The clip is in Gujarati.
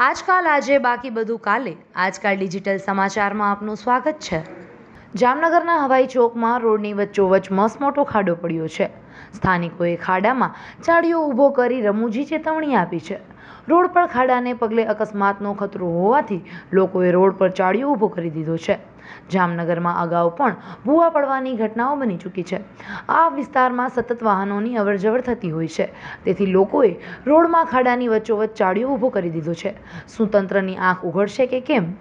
આજકાલ આજે બાકી બધું કાલે આજકાલ ડિજિટલ સમાચારમાં આપનું સ્વાગત છે જામનગરના હવાઈ ચોકમાં રોડની વચ્ચોવચ મસમોટો ખાડો પડ્યો છે સ્થાનિકોએ ખાડામાં ચાળીઓ ઊભો કરી રમૂજી ચેતવણી આપી છે રોડ પર ખાડાને પગલે અકસ્માતનો ખતરો હોવાથી લોકોએ રોડ પર ચાળીઓ ઊભો કરી દીધો છે જામનગરમાં અગાઉ પણ ભૂવા પડવાની ઘટનાઓ બની ચૂકી છે આ વિસ્તારમાં સતત વાહનોની અવરજવર થતી હોય છે તેથી લોકોએ રોડમાં ખાડાની વચ્ચોવચ ચાળીઓ ઊભો કરી દીધો છે શું તંત્રની આંખ ઉઘડશે કે કેમ